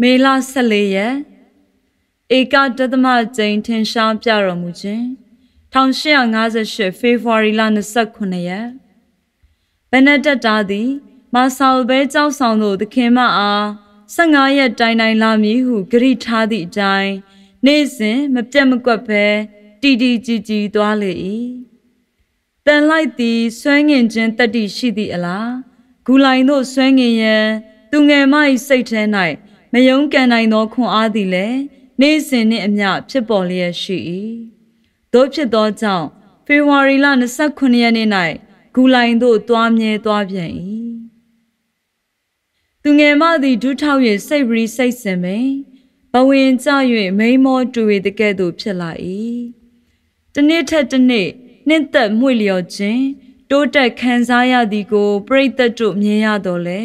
မေလ14ရက်ဧကတသမကျိန်ထင်ရှားပြတော်မူခြင်း1858ဖေဖော်ဝါရီလ29ရက်ဘနက်တက်တာသည်မဆောဘဲကြောက်ဆောင်တို့သခင်မအား15ရက်တိုင်တိုင်လာမည်ဟုဂရိထားသည့်အတိုင်းနေ့စဉ်မပြတ်မကွက်ပဲတီတီကြီးကြီးသွားလေ၏တန်လိုက်သည်ဆွမ်းငင်ခြင်းတတ္တိရှိသည့်အလားဂူလိုင်တို့ဆွမ်းငင်ရန်သူငယ်မ၏စိတ်ထဲ၌မယုံကန်နိုင်သောခွန်အားသည်လည်းနေ့စဉ်နှင့်အမျှဖြစ်ပေါ်လျက်ရှိ၏တို့ဖြစ်သောကြောင့်ဖေဖော်ဝါရီလ29ရက်နေ့၌ဂူလိုင်သို့သွားမြဲသွားပြန်၏သူငယ်မသည်ဒူးထောက်၍စိတ်ပရိစိတ်စင်ပင်ဘဝင်ကြ၍မိန်မောတူ၏တကဲ့သို့ဖြစ်လာ၏တနေ့ထက်တနေ့နှင့်သက်မှု့လျော်ခြင်းတိုးတက်ခံစားရသည်ကိုပြိတ္တတို့မြင်ရတော့လေ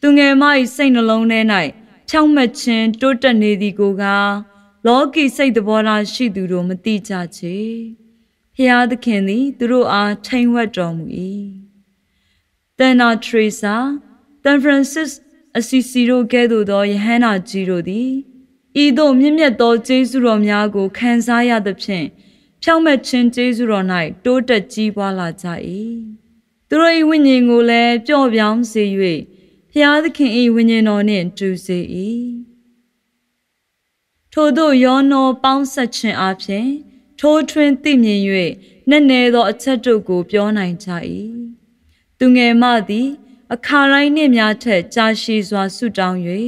သူငယ်မ၏စိတ်နှလုံးထဲ၌ချောက်မှတ်ခြင်းတိုးတက်နေသည်ကိုကလောကီစိတ်သဘောထားရှိသူတို့မသိကြချေ။ဖျားသခင်သည် သူတို့အားထိန်ဝှက်တော်မူ၏။တန်နာထရေစာတန်ဖရန်စစ်အစီစီတို့ကဲ့သို့သောယဟန်နာကြီးတို့သည်ဤသို့မြင့်မြတ်သောကျေးဇူးတော်များကို ခံစားရသဖြင့်ဖြောင့်မတ်ခြင်းကျေးဇူးတော်၌တိုးတက်ကြီးပွားလာကြ၏။သူတို့၏ဝိညာဉ်ကိုလည်းပျော့ပြောင်းစေ၍ဖျားသခင်၏ဝိညာဉ်တော်နှင့်တူစေ၏ထို့သောယောနောပေါင်းဆက်ခြင်းအပြင် ထိုးထွင်းသိမြင်၍နက်နဲသော အချက်တို့ကို ပြောနိုင်ကြ၏သူငယ်မသည် အခါတိုင်းနှင့်များထက်ကြာရှည်စွာဆုတောင်း၍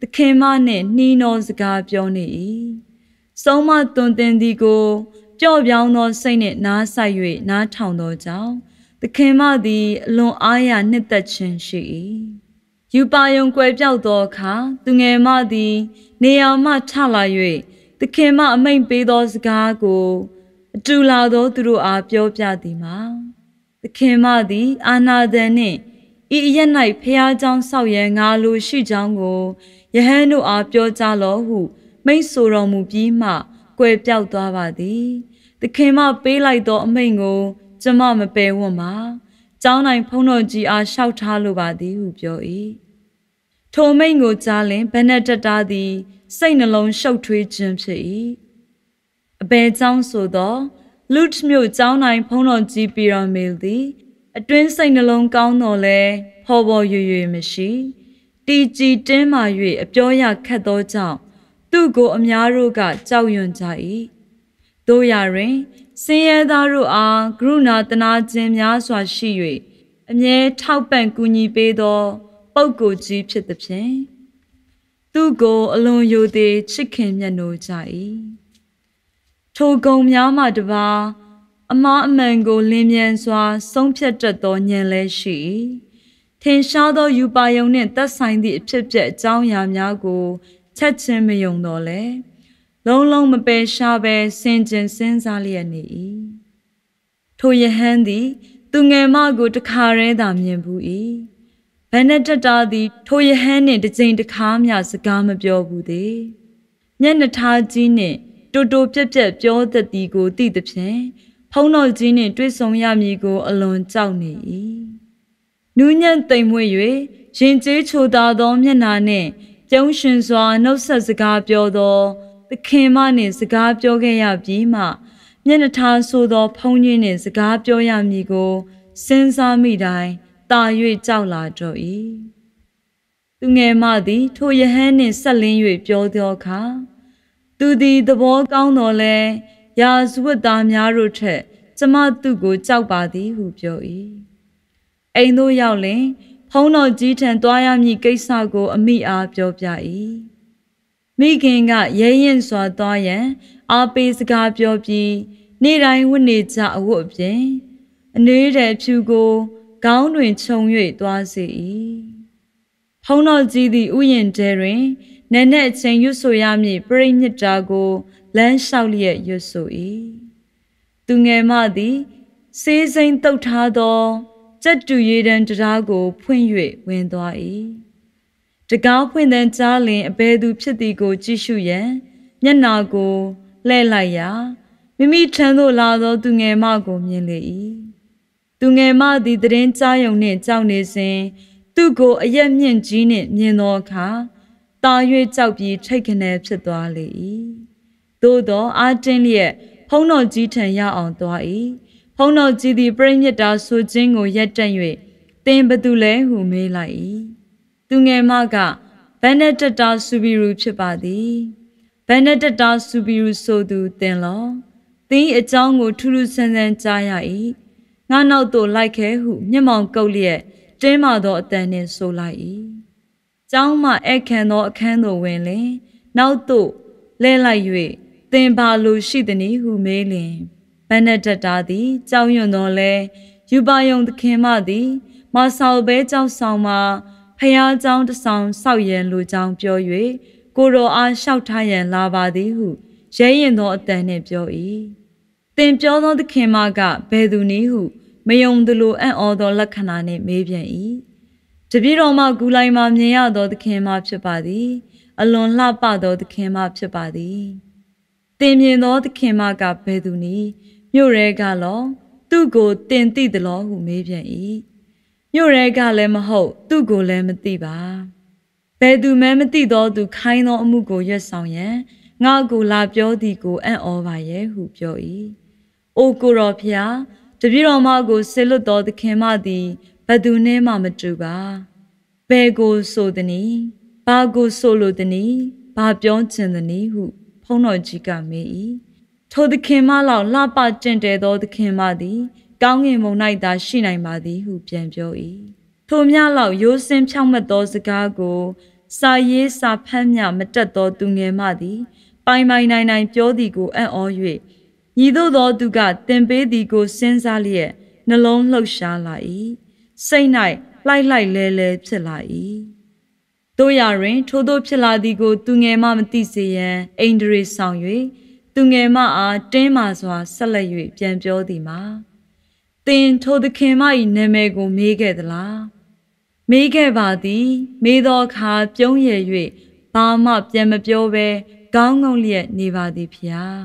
သခင်မနှင့်နှီးနှောစကားပြောနေ၏ဆုံးမတွင်တင်သည်ကိုကြော့ပြောင်းသောစိတ်နှင့်နားဆိုင်၍နားထောင်သောကြောင့်သခင်မသည်အလွန်အားရနှစ်သက်ခြင်းရှိ၏ယူပါယုံကွယ်ပြောက်သောအခါသူငယ်မသည် နေရာမှချလာ၍သခင်မအမိန်ပေးသောစကားကိုအတူလာသောသူတို့အားပြောပြသည်မှာသခင်မသည်အာနာသန်နှင့်ဤအရ၌ဖျားเจ้าဆောက်ရန်ငါလိုရှိကြောင်းကိုယဟန်တို့အားပြောကြလောဟု မိန့်ဆိုတော်မူပြီးမှကွယ်ပြောက်သွားပါသည်သခင်မပေးလိုက်သောအမိန်ကို ကျမမပယ်ဝတ်ပါကျောင်းနိုင်ဖုံးတော်ကြီးအားလျှောက်ထားလိုပါသည်ဟုပြော၏ထိုမိန်ကိုကြားလင်ဘနက်တတားသည်စိတ်နှလုံးရှုပ်ထွေးခြင်းဖြစ်၏အဘယ်ကျောင်းဆိုသောလုတ်မြို့ကျောင်းနိုင်ဖုံးတော်ကြီးပီရမီသည်အတွင်းစိတ်နှလုံးကောင်းတော်လဲဖော်ပေါ်ရွေရွေမရှိတီကြည်တင်းမာ၍အပြောရခတ်သောကြောင့်သူ့ကိုအများတို့ကကြောက်ရွံ့ကြ၏တို့ရရင်ဆင်းရဲသားတို့အားကရုဏာတနာခြင်းများစွာရှိ၍အမြဲထောက်ပံ့ကူညီပေးသော ပုဂ္ဂိုလ်ကြီးဖြစ်သဖြင့်သူကိုအလွန်ယိုသည်ချစ်ခင်မျက်နှာကြ၏ထိုကုံများမှတပါအမားအမှန်ကိုလင်းမြန်စွာ ဆုံးဖြတ်တတ်သောဉာဏ်လည်းရှိ၏ထင်ရှားသောယူပါယုံနှင့်သက်ဆိုင်သည့်အဖြစ်အပျက်အကြောင်းအရာများကိုချက်ချင်းမယုံတော့လဲ။လုံးလုံးမပယ်ရှားပဲစင်ကြင်စဉ်းစားလျက်နေ၏ထိုယဟန်သည် သူငယ်မကိုတခါတည်းသာမြင်ဘူး၏ဘဏ္ဍတတာသည် ထိုယဟန်နှင့်တစ်ကြိမ်တစ်ခါမျှစကားမပြောဘူးသေးညက်နှထားကြီးနှင့်တူတူပြက်ပြက်ပြောသက်သည်ကိုသိသဖြင့်ဖုံးတော်ကြီးနှင့်တွေ့ဆုံရမည်ကို အလွန်ကြောက်နေ၏နူးညံ့သိမ်မွေ့၍ရင်ကျေးချိုသာသောမျက်နှာနှင့်ပြုံးရှင်စွာနှုတ်ဆက်စကားပြောသောသခင်မနှင့်စကားပြောခဲ့ရပြီးမှမျက်နှာထားဆိုသော ဖုန်ကြီးနှင့်စကားပြောရမည်ကိုစဉ်းစားမိတိုင်းတာ၍ကြောက်လာတော့၏သူငယ်မသည် ထိုယဟန်နှင့်ဆက်လင်း၍ပြောသောအခါသူသည်သဘောကောင်းတော်လဲရာဇဝတ်သားများတို့ထက်ကျမသူ့ကိုကြောက်ပါသည်ဟုပြော၏အိမ်သို့ရောက်လင် ဖုံးတော်ကြီးထံသွားရမည်ကိစ္စကို အမိအားပြောပြ၏မိခင်ကရဲရင်စွာသွားရန်အားပေးစကားပြောပြီးနေ့တိုင်းဝတ်နေကြအဝတ်အပြင်အနွေးတဲ့ဖြူကိုခေါင်းတွင်ခြုံ၍သွားစေ၏ဖုံးတော်ကြီးသည့်ဥယျာဉ်တဲတွင်နက်နက်ချင်းရွတ်ဆိုရမည့်ပြိမြစ်တာကိုလမ်းလျှောက်လျက်ရွတ်ဆို၏သူငယ်မသည်စေးစိမ့်တုတ်ထားသောစက်တူရေတံတရားကိုဖွင့်၍ဝင်သွား၏တကောင်းဖွင့်သင်ကြားလင်အဘယ်သူ ဖြစ်သည်ကို ကြည့်ရှုရန်မျက်နာကိုလှည့်လိုက်ရာမိမိထံသို့လာသော သူငယ်မကိုမြင်လေ၏သူငယ်မသည်တရင်ကြားယုံနှင့်ကြောက်နေစဉ်သူ့ကိုအရက်မြင့်ကြီးနှင့်မြင်သောအခါတာ၍ကြောက်ပြီးထိတ်ခနဲဖြစ်သွားလေ၏သို့သောအာတင်းလျက်ဖုံးတော်ကြီးထံရအောင်သွား၏ဖုံးတော်ကြီးသည်ပြိမြတ်တာဆူခြင်းကိုရက်တန့်၍သင်ဘသူလဲဟုမေးလိုက်၏သူငယ်မကဘန်နတက်တာဆူဘီရူဖြစ်ပါသည်ဘန်နတက်တာဆူဘီရူဆိုသူတင်လောသင်အကြောင်းကိုထူးထူးဆန်းဆန်းကြားရ၏ငါနောက်သို့လိုက်ခဲဟု မျက်မှောင်ကုတ်လျက်တင်းမာသောအတန်နှင့်ဆိုလိုက်၏ကျောင်းမှအဲ့ခံသောအခန်းသို့ဝင်လင်နောက်သို့လဲလိုက်၍သင်ပါလိုရှိသည်နည်းဟုမေးလင်ဘန်နတက်တာသည်ကြောက်ရွံ့တော်လဲယူပါယုံသခင်မသည်မဆောက်ဘဲကြောက်ဆောင်မှာဖျားเจ้าတဆောင်ဆောက်ရန်လိုကြောင်းပြော၍ကိုတော်အားလျှောက်ထားရန်လာပါသည်ဟုရဲရင်သောအတန်နှင့်ပြော၏သင်ပြောသောသခင်မကဘယ်သူနည်းဟုမယုံသလိုအံ့ဩသောလက္ခဏာနှင့်မေးပြန်၏တပြည့်တော်မှဂူလိုက်မှမြင်ရသောသခင်မဖြစ်ပါသည်အလွန်လှပသောသခင်မဖြစ်ပါသည်သင်မြင်သောသခင်မကဘယ်သူနည်းမြို့ရဲကလောသူကိုတင်တိသလောဟုမေးပြန်၏မြို့ရဲကလည်းမဟုတ်သူ့ကိုလည်းမသိပါဘယ်သူမှမသိသောသူခိုင်းသောအမှုကိုရွတ်ဆောင်ရန်ငါကိုလာပြောသည်ကိုအံ့ဩပါရဲ့ဟုပြော၏အိုကိုတော်ဖျားတပြည့်တော်မကိုဆေလွတ်တော်သခင်မသည်ဘသူနှင်းမှမတူပါဘယ်ကိုဆိုသည်နီဘာကိုဆိုလိုသည်နီဘာပြောချင်သည်နီဟုဖုံးတော်ကြီးကမေး၏ထိုသခင်မလောက်လှပကျင့်တယ်သောသခင်မသည်ကောင်းကင်မုံ၌သာရှိနိုင်ပါသည်ဟုပြန်ပြော၏ထိုမြလောက်ရိုးစင်းဖြောင့်မတ်သောစကားကို စာရေးစာဖတ်မြမတက်သောသူငယ်မှသည် ပိုင်ပိုင်နိုင်နိုင်ပြောသည်ကိုအံ့ဩ၍ညီတို့သောသူကတင်ပေးသည်ကိုစဉ်းစားလျက်နှလုံးလှုပ်ရှားလာ၏စိတ်၌လှိုက်လှိုက်လဲလဲဖြစ်လာ၏တို့ရရင် ထိုတို့ဖြစ်လာသည်ကို သူငယ်မှမသိစေရန်အိန္ဒြေဆောင်၍သူငယ်မအားတင်းမာစွာဆက်လက်၍ပြန်ပြောသည်မှာင်ထိုသခင်မ၏နာမည်ကိုမေးခဲ့သလားမေးခဲ့ပါသည် မေးသောအခါပြုံးရ၍ဘာမှပြန်မပြောဘဲကောင်းကောင်းလျက်နေပါသည်ဖျား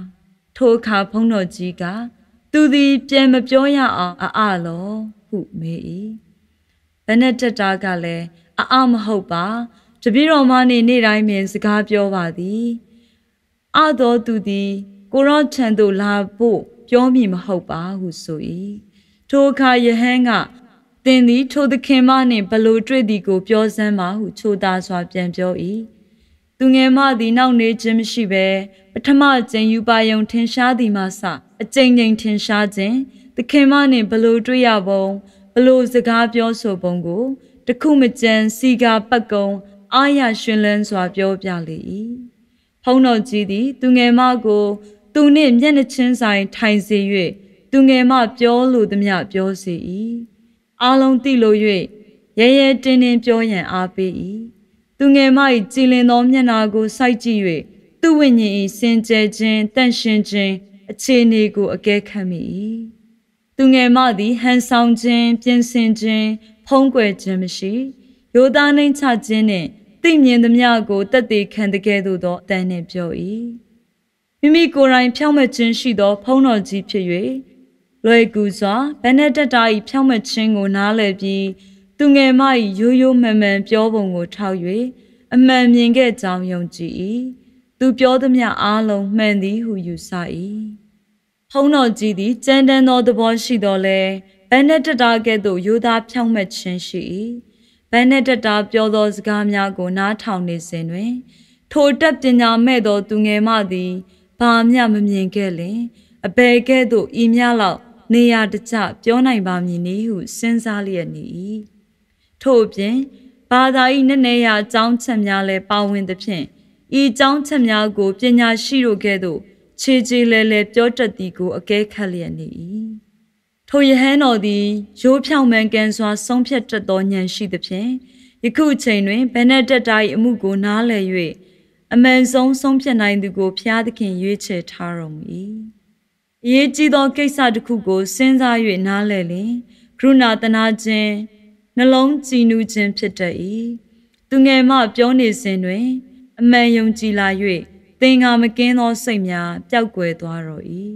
ထိုအခါဘုန်းတော်ကြီးက သူသည်ပြန်မပြောရအောင်အအလောဟုမေး၏ဘနက်တတာကလည်းအအမဟုတ်ပါတပည့်တော်မနေနေ့တိုင်းပင်စကားပြောပါသည်အတော်သူသည် ကိုရော့ထံသို့လာဖို့ပြောမည်မဟုတ်ပါဟုဆို၏ထိုအခါယဟန်ကသင်သည်ထိုသခင်မနှင့်ဘလို့တွေ့သည်ကို ပြောစမ်းပါဟုချိုသားစွာပြန်ပြော၏သူငယ်မသည် နောက်နေခြင်းမရှိဘဲပထမကျင်ယူပါယုံ ထင်ရှားသည်မှစအကျဉ်းကျဉ်ထင်ရှားခြင်းသခင်မနှင့်ဘလို့တွေ့ရပုံဘလို့စကားပြောဆိုပုံကို တခုမကြံစီကာပတ်ကုံ အာရရှင်လန်းစွာပြောပြလေ၏ဖုံးတော်ကြီးသည် သူငယ်မကို သူနှင့်မျက်နှချင်းဆိုင်ထိုင်စေ၍သူငယ်မှပြောလိုသမျှပြောစေ၏အားလုံးသိလို၍ရရဲတင်းတင်းပြောရန်အားပေး၏သူငယ်မ၏ကြည်လင်သောမျက်နာကို စိုက်ကြည့်၍သူ့ဝိညာဉ်၏စင်ကြယ်ခြင်းတန့်ရှင်းခြင်းအခြေအနေကိုအကဲခတ်မိ၏သူငယ်မသည်ဟန်ဆောင်ခြင်းပြင်ဆင်ခြင်းဖုံးကွယ်ခြင်းမရှိရိုသားနှိမ်ချခြင်းနှင့်သိမြင်သမျှကိုတတ်သိခံတကယ်သို့သောအတန်နှင့်ပြော၏မိမိကိုယ်တိုင်ဖြောင့်မတ်ခြင်းရှိသောဖုံးတော်ကြီးဖြစ်၍လွယ်ကူစွာဗနက်တတာ၏ဖြောင့်မခြင်းကိုနားလည်ပြီးသူငယ်မ၏ရိုးရိုးမှန်မှန်ပြောပုံကိုထောက်၍အမှန်မြင်ခဲ့ကြောင်းယုံကြည်၏သူပြောသည်များအားလုံးမှန်သည်ဟုယူဆ၏ဟုံးတော်ကြီးသည်ကြမ်းတမ်းသောသဘောရှိတော်လဲဗနက်တတာကဲ့သို့ရိုးသားဖြောင့်မခြင်းရှိ၏ဗနက်တတာ ပြောသောစကားများကို နားထောင်နေစဉ်တွင် ထိုတက်ပညာမဲ့သော သူငယ်မသည်ဘာမျှမမြင်ခဲ့လင်အဘယ်ကဲ့သို့ဤများလောက်နေရာတကျပြောနိုင်ပါမည်နည်းဟုစဉ်းစားလျက်နေ၏ထို့အပြင်ဘာသာ၏နည်းနည်းရာအကြောင်းချက်များလည်းပါဝင်သဖြင့်ဤအကြောင်းချက်များကိုပညာရှိတို့ကဲ့သို့ခြေခြေလဲလဲပြောတတ်သည်ကိုအကဲခတ်လျက်နေ၏ထိုယဟန်တော်သည်ရိုးဖြောင်မှန်ကန်စွာဆုံးဖြတ်တတ်သောဉာဏ်ရှိသဖြင့်ယခုချိန်တွင်ဘနက်တက်တာ၏အမှုကိုနားလည်၍အမှန်ဆုံးဆုံးဖြတ်နိုင်သူကိုဖျားသခင်ရွေးချယ်ထားတော်မူ၏အရေးကြီးသောကိစ္စတစ်ခုကိုစဉ်းစား၍နားလည်လင်ကရုဏာတနာခြင်းနှလုံးကြည်နူးခြင်းဖြစ်တတ်၏သူငယ်မှပြောနေစဉ်တွင်အမှန်ယုံကြည်လာ၍သင်္ကာမကင်းသောစိတ်များပျောက်ကွယ်သွားတော်၏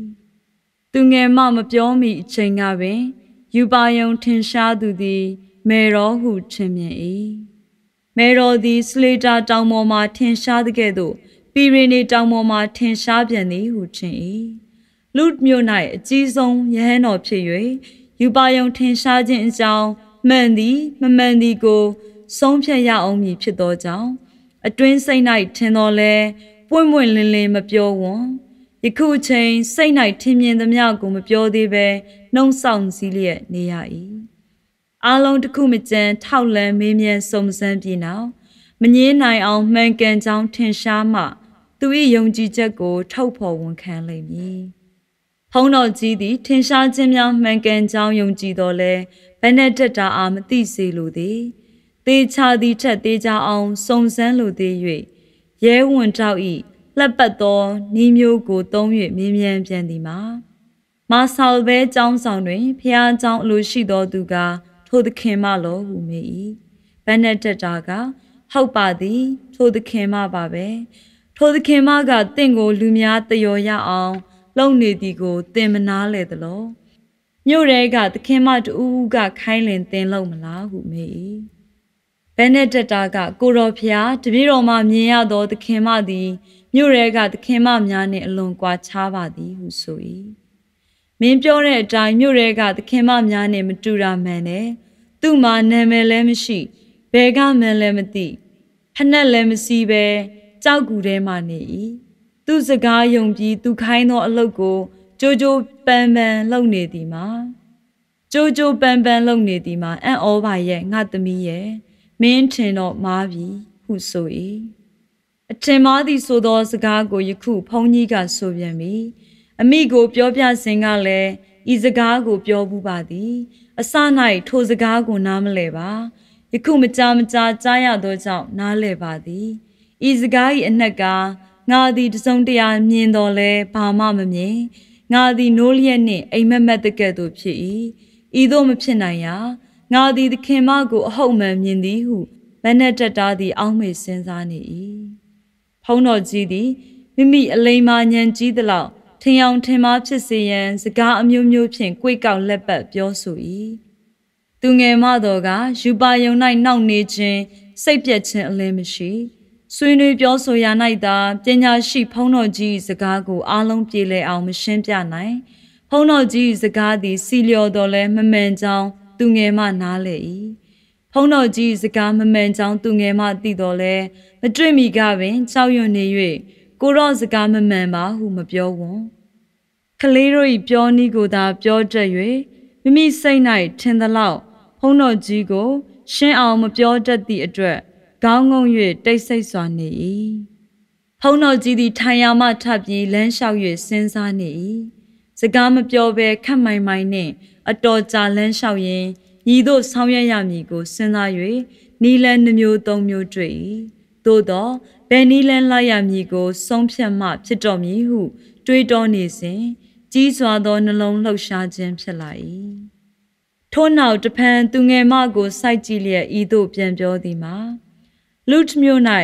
သူငယ်မှမပြောမီအချိန်ကပင် ယူပါယုံထင်ရှားသူသည်မေရောဟုချင်မြင်၏မေရောသည် စလေတာတောင်ပေါ်မှထင်ရှားသကဲ့သို့ပီရီနေတောင်ပေါ်မှထင်ရှားပြန်သည်ဟုချင်၏လူမြို့၌အကြီးဆုံးယဟန်တော်ဖြစ်၍ယူပါယုံထင်ရှားခြင်းအကြောင်းမှန်သည်မမှန်သည်ကို ဆုံးဖြတ်ရအောင်မည်ဖြစ်သောကြောင့်အတွင်းစိတ်၌ထင်တော်လဲပွင့်ပွင့်လင်းလင်းမပြောဝံယခုချိန်စိတ်၌ထင်မြင်သမျှကိုမပြောသေးဘဲနှုံဆောင်စည်းလျက်နေရ၏အာလုံးတစ်ခုမကြံထောက်လန်းမေးမြန်းစုံစမ်းပြီးနောက်မငင်းနိုင်အောင်မှန်ကန်ကြောင်းထင်ရှားမှ သူ၏ယုံကြည်ချက်ကိုထုတ်ဖော်ဝန်ခံလိမ့်မည်။ဖုံးတော်ကြီးသည်ထင်ရှားခြင်းများမှန်ကန်ကြောင်းယုံကြည်တော်လဲဘယ်နဲ့တက်တာအာမသိစေလိုသည်သေချာသည်ထက်သေးကြအောင်စုံစမ်းလိုသေး၍ရဲဝင်တောက်ဤလက်ပတ်သောဤမျိုးကိုသုံး၍မြင်းမြန်ပြန်သည်မှာမာဆောဘဲចောင်းဆောင်တွင်ဖျားចောင်းအလိုရှိသောသူက ထိုသခင်မလောဟုမေ၏ဘယ်နဲ့တက်တာကဟုတ်ပါသည်ထိုသခင်မပါပဲထိုသခင်မကတင့်ကို လူများတယောရအောင်လုံနေသည်ကိုသင်မနာလေသလောမြို့ရဲကသခင်မတူဦးကခိုင်းလင်သင်လုံမလားဟုမေး၏ဘဲနဲ့တက်တာက ကိုတော်ဖျားတပြေတော်မှမြင်ရသောသခင်မသည်မြို့ရဲကသခင်မများနှင့်အလွန်ကွာခြားပါသည်ဟုဆို၏မင်းပြောတဲ့အတိုင်းမြို့ရဲကသခင်မများနှင့်မတူတာမှန်တယ်သူ့မှာနာမည်လည်းမရှိဘဲကမှန်လည်းမသိဖက်နဲ့လည်းမစီးပဲကြောက်ကူထဲမှနေ၏သူစကားယုံပြီးသူခိုင်းသောအလုပ်ကိုကြိုးကြိုးပန်းပန်းလုပ်နေသည်မှာကြိုးကြိုးပန်းပန်းလုပ်နေသည်မှာအံ့ဩပါရဲ့ငါသမီးရဲ့မင်းထင်တော့မားပြီဟုဆို၏အထင်မှားသည် ဆိုသောစကားကိုယခုဘုန်းကြီးကဆိုပြန်ပြီအမိကို ပြောပြစဉ်ကလည်းဤစကားကို ပြောဘူးပါသည် အစ၌ထိုစကားကိုနားမလဲပါ ယခုမကြာမကြာကြားရသောကြောင့်နားလဲပါသည်ဤစကား၏အနှက်ကငါသည်တစုံတရာမြင်တော်လဲဘာမှမမြင်ငါသည်နိုးလျက်နှင့်အိမ်မက်မက်တကဲ့သို့ဖြစ်၏ဤသို့မဖြစ်နိုင်ရာငါသည်သခင်မကို အဟုတ်မှန်မြင်သည်ဟုမနက်တက်တာသည်အောက်မေ့စဉ်းစားနေ၏ဖုံးတော်ကြီးသည်မိမိအလိမ္မာဉဏ်ကြီးသလောက်ထင်အောင်ထင်မှားဖြစ်စေရန် စကားအမျိုးမျိုးဖြင့်ကြွေကောက်လက်ပတ်ပြောဆို၏သူငယ်မတော်ကယူပါယုံ၌နှောက်နေခြင်းစိတ်ပြက်ခြင်းအလင်းမရှိဆွေးနွေးပြောဆိုရာ၌သာပညာရှိဖုံးတော်ကြီးစကားကိုအားလုံးပြေလည်အောင်မရှင်းပြနိုင်ဖုံးတော်ကြီးစကားသည်စီလျော်တော်လဲမမှန်ကြောင်း သူငယ်မှနားလေ၏ဖုံးတော်ကြီးစကားမမှန်ကြောင်းသူငယ်မှသိတော်လဲမတွေ့မိကပင်ကြောက်ရွံ့နေ၍ကိုတော့စကားမမှန်ပါဟုမပြောဝွန်ကလေးတို့၏ပြောနည်းကိုသာ ပြောတတ်၍မိမိစိတ်၌ထင်သလောက်ဖုံးတော်ကြီးကိုရှင်းအောင်မပြောတတ်သည့်အတွက်ခေါင်းငုံ၍တိတ်ဆိတ်စွာနေ၏ဖုံတော်ကြီးသည်ထိုင်ရာမှထပ်ပြီးလမ်းလျှောက်၍စဉ်းစားနေ၏စကားမပြောဘဲခက်မိုင်မိုင်နှင့်အတော်ကြာလမ်းလျှောက်ရင်းညီတို့ဆောင်ရွက်ရမည်ကိုစဉ်းစား၍နီလန်နှမျိုးသုံးမျိုးတွေ့၏သို့သောဘယ်နီလန်လိုက်ရမည်ကို ဆုံးဖြတ်မှဖြစ်တော်မည်ဟု တွေးတောနေစဉ်ကြီးစွာသောနှလုံးလှုပ်ရှားခြင်းဖြစ်လာ၏ထို့နောက်တဖန်သူငယ်မကို စိုက်ကြည့်လျက်ဤသို့ပြန်ပြောသည်မှာလုဒ်မြို့၌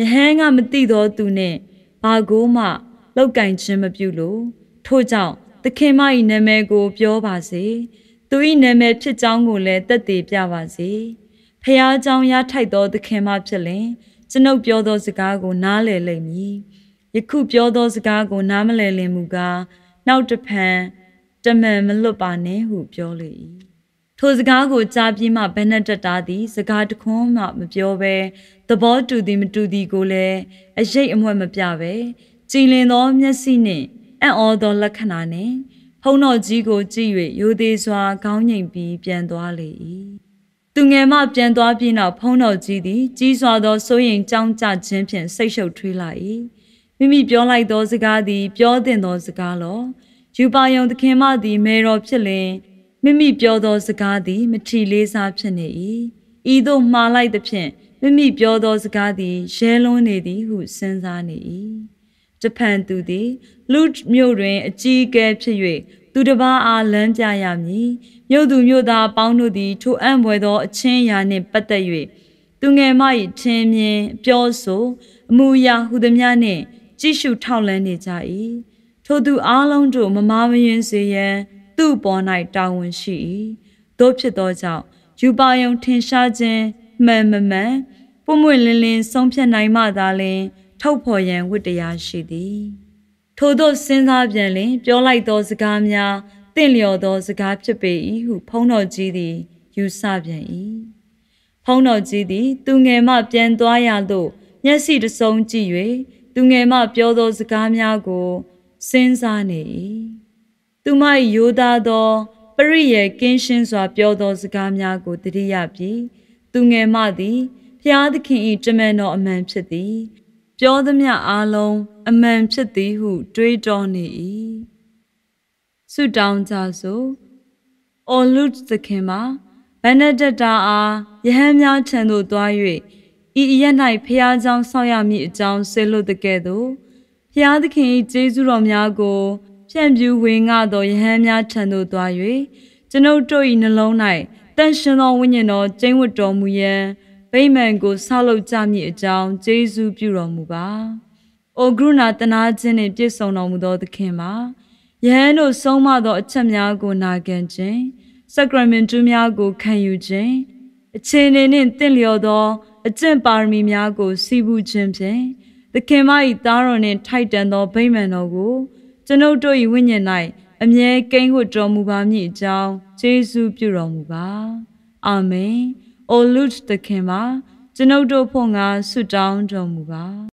ယဟန်ကမတိသောသူနှင့်ဘာကိုမှလောက်ကင်ခြင်းမပြုလိုထို့ကြောင့်သခင်မ၏နာမည်ကို ပြောပါစေသူ၏နာမည်ဖြစ်ကြောင်းကိုလည်းတတ်သိပြပါစေဖျားเจ้าရထိုက်သောသခင်မဖြစ်လျင်ကျွန်ုပ်ပြောသောစကားကို နားလည်လိမ့်မည်ယခုပြောသောစကားကိုနားမလည်လင်မူကားနောက်တဖန်တမန်မလွတ်ပါနှင့်ဟုပြောလေ၏ထိုစကားကိုကြားပြီးမှဘယ်နဲ့တက်တာသည် စကားတခွန်းမှမပြောဘဲသဘောတူသည်မတူသည်ကိုလည်းအရေးအမွဲ့မပြပဲကြည်လင်သောမျက်စိနှင့်အံ့ဩသောလက္ခဏာနှင့် ဖုံတော်ကြီးကိုကြည့်၍ရိုသေစွာခေါင်းငိမ်ပြီးပြန်သွားလေ၏သူငယ်မှပြန်သွားပြီးနောက်ဖုံတော်ကြီးသည် ကြီးစွာသောစိုးရင်ကြောင်းကြခြင်းဖြင့်စိတ်ရှုပ်ထွေးလာ၏မိမိပြောလိုက်သောစကားသည် ပြောသင့်သောစကားလောယူပါယုံသခင်မသည်မေတော်ဖြစ်လျင်မိမိပြောသောစကားသည်မထီလေးစားဖြစ်နေ၏ဤသို့မှားလိုက်သဖြင့်မိမိပြောသောစကားသည်ရဲလွန်းနေသည်ဟုစဉ်းစားနေ၏တဖန်သူသည်လူမြို့တွင် အကြီးအကဲဖြစ်၍သူတစ်ပါးအားလမ်းပြရမည်မြို့သူမြို့သားအပေါင်းတို့သည်ထိုအံ့ဖွယ်သောအချင်းအရာနှင့်ပတ်သက်၍သူငယ်မ၏ထင်းမြင်ပြောဆိုအမှုအရာဟူသည်များနှင့် ကြိရှုထောက်လန်းနေကြ၏ထိုသူအားလုံးတို့မမာမယွင်းစေရန်သူ့ပေါ်၌တာဝန်ရှိ၏တို့ဖြစ်သောကြောင့်ယူပါယုံထင်ရှားခြင်းမှန်မမှန်ပွမွေလင်းလင်းဆုံးဖြတ်နိုင်မှသာလျှင်ထုတ်ဖော်ရန်ဝတ္တရားရှိသည်ထို့သောစဉ်းစားပြန်လျင်ပြောလိုက်သောစကားများတင့်လျော်သောစကားဖြစ်ပေ၏ဟု ဖုံးတော်ကြီးသည် ယူဆပြန်၏ဖုံးတော်ကြီးသည် သူငယ်မှပြန်သွားရသို့မျက်စိတစုံကြည့်၍သူငယ်မှပြောသောစကားများကိုစဉ်းစားနေ၏သူမ၏ရိုးသားသောပရိယေကင်းရှင်းစွာ ပြောသောစကားများကိုတတိယပြီသူငယ်မသည်ဖျားသခင်၏တမန်တော်အမှန်ဖြစ်သည်ပြောသမျှအားလုံးအမှန်ဖြစ်သည်ဟု တွေးတောနေ၏ဆုတောင်းကြစို့အော်လုသခင်မှာဗနဒတတာအားယဟန်များထံသို့သွား၍ဤအရ၌ဖျားเจ้าဆောက်ရမည်အကြောင်းဆေလွတ်တကဲ့သို့ဖျားသခင်၏ကျေးဇူးတော်များကိုဖြန့်ဖြူးဝင်ငှသောယဟန်များထံသို့သွား၍ကျွန်ုပ်တို့၏နှလုံး၌တန်ရှင်သောဝိညာဉ်တော်ကျင့်ဝတ်တော်မူရန်ဗိမာန်ကိုဆောက်လုပ်ကြမည်အကြောင်းကျေးဇူးပြုတော်မူပါ။အိုကရုဏာတနာခြင်းနှင့်ပြည့်စုံတော်မူသောသခင်ပါ။ယဟန်တို့ဆုံးမသော အချက်များကိုနာခံခြင်း၊စကရမင်တူးများကိုခံယူခြင်း၊အခြေအနေနှင့်တင့်လျော်သောအကျင့်ပါရမီများကို စီးပူးခြင်းဖြင့်သခင်မ၏သားတော်နှင့်ထိုက်တန်သောဗိမာန်တော်ကိုကျွန်ုပ်တို့၏ဝိညာဉ်၌အမြဲကိန်းဝတ်တော်မူပါမည်အကြောင်းယေရှုပြုတော်မူပါ။အာမင်။အိုလုသခင်ပါကျွန်ုပ်တို့ဖို့ငါဆုတောင်းတော်မူပါ